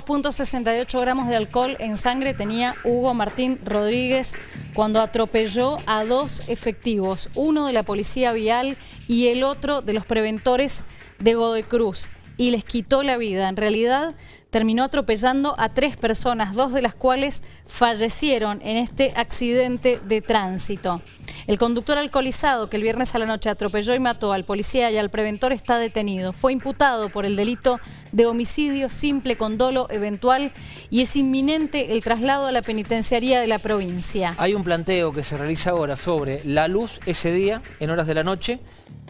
2.68 gramos de alcohol en sangre tenía Hugo Martín Rodríguez cuando atropelló a dos efectivos, uno de la Policía Vial y el otro de los preventores de Godoy Cruz, y les quitó la vida. En realidad terminó atropellando a tres personas, dos de las cuales fallecieron en este accidente de tránsito. El conductor alcoholizado que el viernes a la noche atropelló y mató al policía y al preventor está detenido. Fue imputado por el delito de homicidio simple con dolo eventual y es inminente el traslado a la penitenciaría de la provincia. Hay un planteo que se realiza ahora sobre la luz ese día en horas de la noche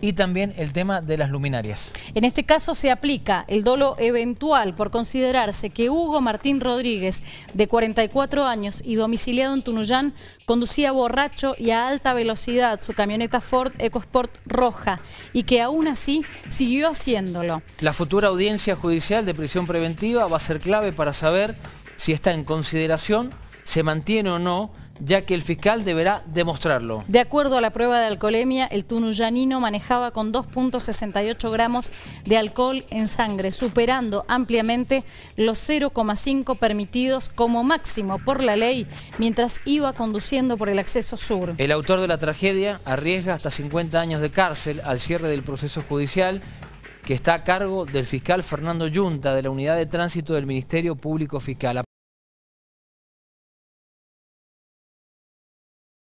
y también el tema de las luminarias. En este caso se aplica el dolo eventual por considerarse que Hugo Martín Rodríguez, de 44 años y domiciliado en Tunuyán, conducía borracho y a alta velocidad velocidad su camioneta Ford EcoSport roja y que aún así siguió haciéndolo. La futura audiencia judicial de prisión preventiva va a ser clave para saber si está en consideración, se mantiene o no ya que el fiscal deberá demostrarlo. De acuerdo a la prueba de alcoholemia, el tunuyanino manejaba con 2.68 gramos de alcohol en sangre, superando ampliamente los 0,5 permitidos como máximo por la ley mientras iba conduciendo por el acceso sur. El autor de la tragedia arriesga hasta 50 años de cárcel al cierre del proceso judicial que está a cargo del fiscal Fernando Yunta de la Unidad de Tránsito del Ministerio Público Fiscal.